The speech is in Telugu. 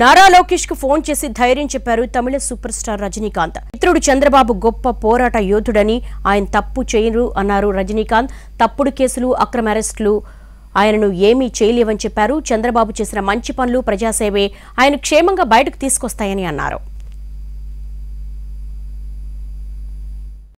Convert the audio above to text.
నారా లోకేష్ కు ఫోన్ చేసి ధైర్యం చెప్పారు తమిళ సూపర్ స్టార్ రజనీకాంత్ మిత్రుడు చంద్రబాబు గొప్ప పోరాట యోధుడని ఆయన తప్పు చేయరు అన్నారు రజనీకాంత్ తప్పుడు కేసులు అక్రమ అరెస్టులు ఆయనను ఏమీ చేయలేవని చెప్పారు చంద్రబాబు చేసిన మంచి పనులు ప్రజాసేవే ఆయన క్షేమంగా బయటకు తీసుకొస్తాయని అన్నారు